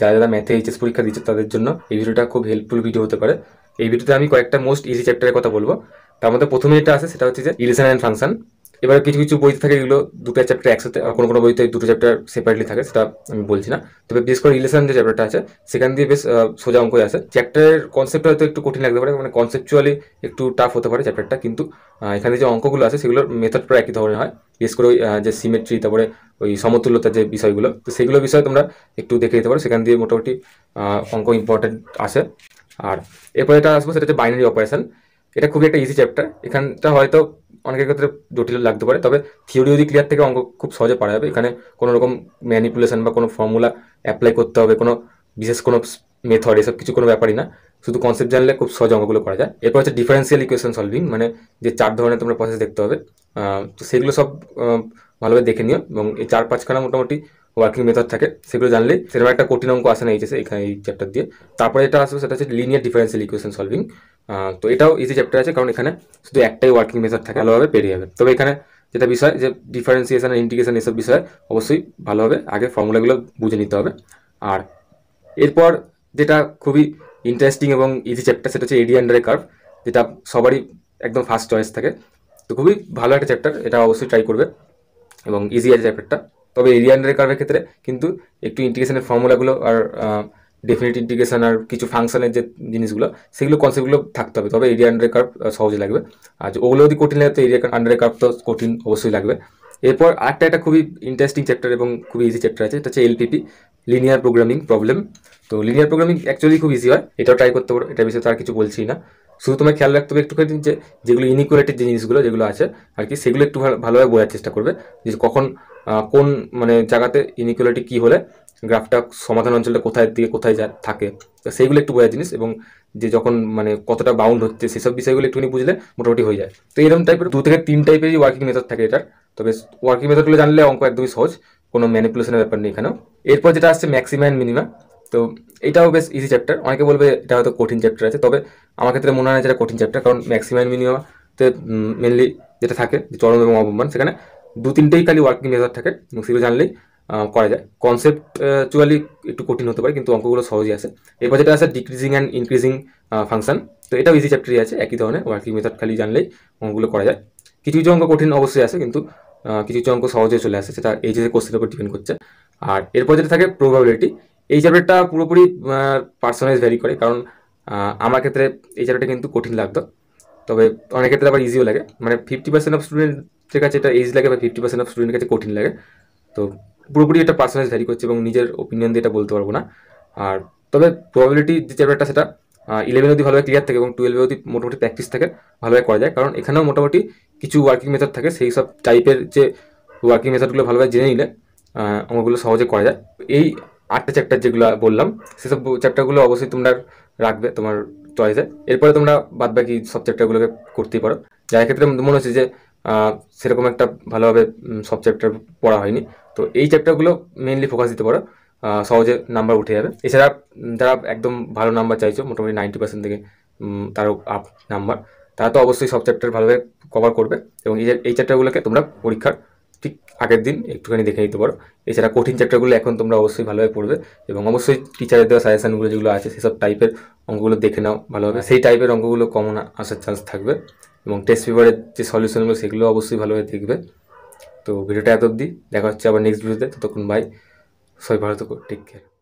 যারা যারা ম্যাথে এইচএস পরীক্ষা দিচ্ছে তাদের জন্য এই ভিডিওটা খুব হেল্পফুল ভিডিও হতে পারে এই ভিডিওতে আমি কয়েকটা মোস্ট ইজি চ্যাপ্টারের কথা বলবো তার মধ্যে প্রথমে যেটা আছে সেটা হচ্ছে যে ইলিশন অ্যান্ড ফাংশন এবার কিছু কিছু বইতে থাকে এগুলো দুটো চ্যাপ্টার একসাথে আর কোনো কোনো বইতে দুটো চ্যাপ্টার সেপারেটলি থাকে সেটা আমি বলছি না তবে বিশেষ করে রিলেশন যে চ্যাপ্টারটা আছে সেখান দিয়ে বেশ সোজা অঙ্কই আছে চ্যাপ্টারের কনসেপ্ট হয়তো একটু কঠিন লাগতে পারে মানে কনসেপচুয়ালি একটু টাফ হতে পারে চ্যাপ্টারটা কিন্তু এখানে যে অঙ্কগুলো আছে সেগুলোর মেথড প্রায় একই ধরনের হয় বিশেষ করে ওই যে সিমেট্রি তারপরে ওই সমতুল্যতার যে বিষয়গুলো তো সেগুলো বিষয় তোমরা একটু দেখে নিতে পারো সেখান দিয়ে মোটামুটি অঙ্ক ইম্পর্টেন্ট আসে আর এরপরে এটা আসবো সেটা হচ্ছে বাইনারি অপারেশন এটা খুবই একটা ইজি চ্যাপ্টার এখানটা হয়তো অনেকের ক্ষেত্রে জটিল লাগতে পারে তবে থিওরি যদি ক্লিয়ার থেকে অঙ্ক খুব সহজে পারা যাবে এখানে কোনো রকম ম্যানিপুলেশন বা কোনো ফর্মুলা অ্যাপ্লাই করতে হবে কোনো বিশেষ কোনো মেথড এসব কিছু কোনো ব্যাপারই না শুধু কনসেপ্ট জানলে খুব সহজ অঙ্কগুলো করা যায় এরপর হচ্ছে ডিফারেন্সিয়াল ইকুয়েশন সলভিং মানে যে চার ধরনের তোমরা প্রসেস দেখতে হবে তো সেগুলো সব ভালোভাবে দেখে নিও এবং এই চার পাঁচখানা মোটামুটি ওয়ার্কিং মেথড থাকে সেগুলো জানলে সেরকম একটা কঠিন অঙ্ক আসে না এইচএসে এখানে এই চ্যাপ্টার দিয়ে তারপরে যেটা আসবে সেটা হচ্ছে লিনিয়ার ডিফারেন্সিয়াল ইকুয়েশন সলভিং তো এটাও ইজি চ্যাপ্টার আছে কারণ এখানে শুধু একটাই ওয়ার্কিং মেথড থাকে ভালোভাবে পেরিয়ে যাবে তবে এখানে যেটা বিষয় যে ডিফারেন্সিয়েশন ইন্টিগ্রেশন এসব বিষয়ে অবশ্যই ভালোভাবে আগে ফর্মুলাগুলো বুঝে নিতে হবে আর এরপর যেটা খুবই ইন্টারেস্টিং এবং ইজি চ্যাপ্টার সেটা হচ্ছে এডিয়ান আন্ডারে কার্ভ যেটা সবারই একদম ফার্স্ট চয়েস থাকে তো খুবই ভালো একটা চ্যাপ্টার এটা অবশ্যই ট্রাই করবে এবং ইজি আছে চ্যাপ্টারটা তবে এরিয়া আন্ডারে কার্ভের ক্ষেত্রে কিন্তু একটু ইন্টিগ্রেশনের ফর্মুলাগুলো আর ডেফিনেট ইন্টিগ্রেশন আর কিছু ফাংশনের যে জিনিসগুলো সেগুলো কনসেপ্টগুলো থাকতে হবে তবে এরিয়া আন্ডারে কার্ভ সহজে লাগবে আর ওগুলো যদি কঠিন লাগে তো এরিয়া আন্ডারে কার্ভ তো কঠিন অবশ্যই লাগবে এরপর আরেকটা একটা খুবই ইন্টারেস্টিং চ্যাপ্টার এবং খুবই ইজি চ্যাপ্টার আছে এটা হচ্ছে এলপিপি লিনিয়ার প্রোগ্রামিং প্রবলেম তো লিনিয়ার প্রোগ্রামিং অ্যাকচুয়ালি খুব ইজি হয় এটাও ট্রাই করতে পারো এটা বিষয়ে তো আর কিছু বলছি না শুধু তোমার খেয়াল রাখতে হবে একটুখানি যে যেগুলো ইনিকুয়ালিটির যে জিনিসগুলো যেগুলো আছে আর কি সেগুলো একটু ভালোভাবে বোঝার চেষ্টা করবে যে কখন কোন মানে জায়গাতে ইনিকুয়ালিটি কী হলে গ্রাফটা সমাধান অঞ্চলটা কোথায় দিকে কোথায় যা থাকে তো সেইগুলো একটু বোঝার জিনিস এবং যে যখন মানে কতটা বাউন্ড হচ্ছে সেসব বিষয়গুলো একটুখানি বুঝলে মোটামুটি হয়ে যায় তো এরকম টাইপের দু থেকে তিন টাইপেরই ওয়ার্কিং মেথড থাকে এটার তবে ওয়ার্কিং মেথডগুলো জানলে অঙ্ক একদমই সহজ কোনো ম্যানিপুলেশনের ব্যাপার নেই এখানেও এরপর যেটা আসছে ম্যাক্সিমা অ্যান্ড মিনিমা তো এটাও বেশ ইজি চ্যাপ্টার অনেকে বলবে এটা হয়তো কঠিন চ্যাপ্টার আছে তবে আমার ক্ষেত্রে মনে হয় যেটা কঠিন চ্যাপ্টার কারণ ম্যাক্সিমা অ্যান্ড মিনিমাতে মেনলি যেটা থাকে চরম এবং অবমান সেখানে দু তিনটেই খালি ওয়ার্কিং মেথড থাকে এবং সেগুলো জানলেই করা যায় কনসেপ্ট চুয়ালি একটু কঠিন হতে পারে কিন্তু অঙ্কগুলো সহজেই আছে এরপর যেটা আছে ডিক্রিজিং অ্যান্ড ইনক্রিজিং ফাংশন তো এটাও ইজি চ্যাপ্টারই আছে একই ধরনের ওয়ার্কিং মেথড খালি জানলেই অঙ্কগুলো করা যায় কিছু কিছু অঙ্ক কঠিন অবশ্যই আছে কিন্তু কিছু কিছু অঙ্ক সহজে চলে আসে সেটা এই যে কোশ্চেনের উপর ডিপেন্ড করছে আর এরপর যেটা থাকে প্রবাবিলিটি এই চ্যাপ্টারটা পুরোপুরি পার্সোনালাইজ ভ্যারি করে কারণ আমার ক্ষেত্রে এই চ্যাপ্টারটা কিন্তু কঠিন লাগতো তবে অনেক ক্ষেত্রে আবার ইজিও লাগে মানে ফিফটি পার্সেন্ট অফ স্টুডেন্টের কাছে এটা ইজি লাগে বা ফিফটি পার্সেন্ট অফ স্টুডেন্টের কাছে কঠিন লাগে তো পুরোপুরি একটা পার্সোনাল ভ্যারি করছে এবং নিজের ওপিনিয়ন দিয়ে এটা বলতে পারবো না আর তবে প্রবাবিলিটি যে চ্যাপ্টারটা সেটা ইলেভেন অবধি ভালোভাবে ক্লিয়ার থাকে এবং টুয়েলভে অবধি মোটামুটি প্র্যাকটিস থাকে ভালোভাবে করা যায় কারণ এখানেও মোটামুটি কিছু ওয়ার্কিং মেথড থাকে সেই সব টাইপের যে ওয়ার্কিং মেথডগুলো ভালোভাবে জেনে নিলে আমাগুলো সহজে করা যায় এই আটটা চ্যাপ্টার যেগুলো বললাম সেসব চ্যাপ্টারগুলো অবশ্যই তোমরা রাখবে তোমার চয়েসে এরপরে তোমরা বাদ বাকি সব চ্যাপ্টারগুলোকে করতেই পারো যার ক্ষেত্রে মনে হচ্ছে যে সেরকম একটা ভালোভাবে সব চ্যাপ্টার পড়া হয়নি তো এই চ্যাপ্টারগুলো মেনলি ফোকাস দিতে পারো সহজে নাম্বার উঠে যাবে এছাড়া যারা একদম ভালো নাম্বার চাইছো মোটামুটি নাইনটি পার্সেন্ট থেকে তারও আপ নাম্বার তারা তো অবশ্যই সব চ্যাপ্টার ভালোভাবে কভার করবে এবং এই এই চ্যাপ্টারগুলোকে তোমরা পরীক্ষার ঠিক আগের দিন একটুখানি দেখে নিতে পারো এছাড়া কঠিন চ্যাপ্টারগুলো এখন তোমরা অবশ্যই ভালোভাবে পড়বে এবং অবশ্যই টিচারের দেওয়া সাজেশানগুলো যেগুলো আছে সেসব টাইপের অঙ্কগুলো দেখে নাও ভালোভাবে সেই টাইপের অঙ্কগুলো কমন আসার চান্স থাকবে এবং টেস্ট পেপারের যে সলিউশনগুলো সেগুলো অবশ্যই ভালোভাবে দেখবে তো ভিডিওটা এত অবধি দেখা হচ্ছে আবার নেক্সট ভিডিওতে ততক্ষণ ভাই সবাই ভালো থাকো টেক কেয়ার